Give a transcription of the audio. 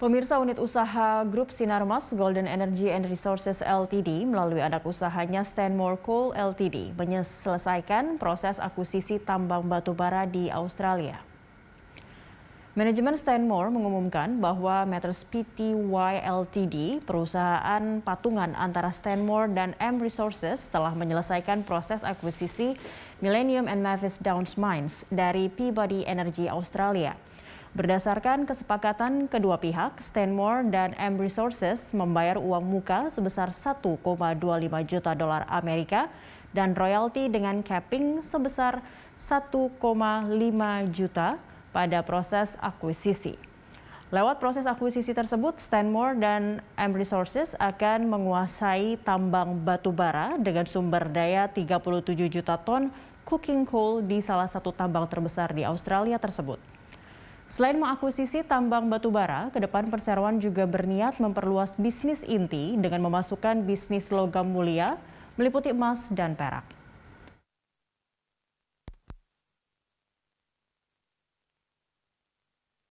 Pemirsa unit usaha grup Sinarmas Golden Energy and Resources LTD melalui anak usahanya Stanmore Coal LTD menyelesaikan proses akuisisi tambang batu bara di Australia. Manajemen Stanmore mengumumkan bahwa Matters Pty Ltd, perusahaan patungan antara Stanmore dan M Resources telah menyelesaikan proses akuisisi Millennium and Mavis Downs Mines dari Peabody Energy Australia. Berdasarkan kesepakatan kedua pihak, Stanmore dan M Resources membayar uang muka sebesar 1,25 juta dolar Amerika dan royalti dengan capping sebesar 1,5 juta pada proses akuisisi. Lewat proses akuisisi tersebut, Stanmore dan M Resources akan menguasai tambang batu bara dengan sumber daya 37 juta ton cooking coal di salah satu tambang terbesar di Australia tersebut. Selain mengakuisisi tambang batubara, ke depan perseroan juga berniat memperluas bisnis inti dengan memasukkan bisnis logam mulia, meliputi emas dan perak.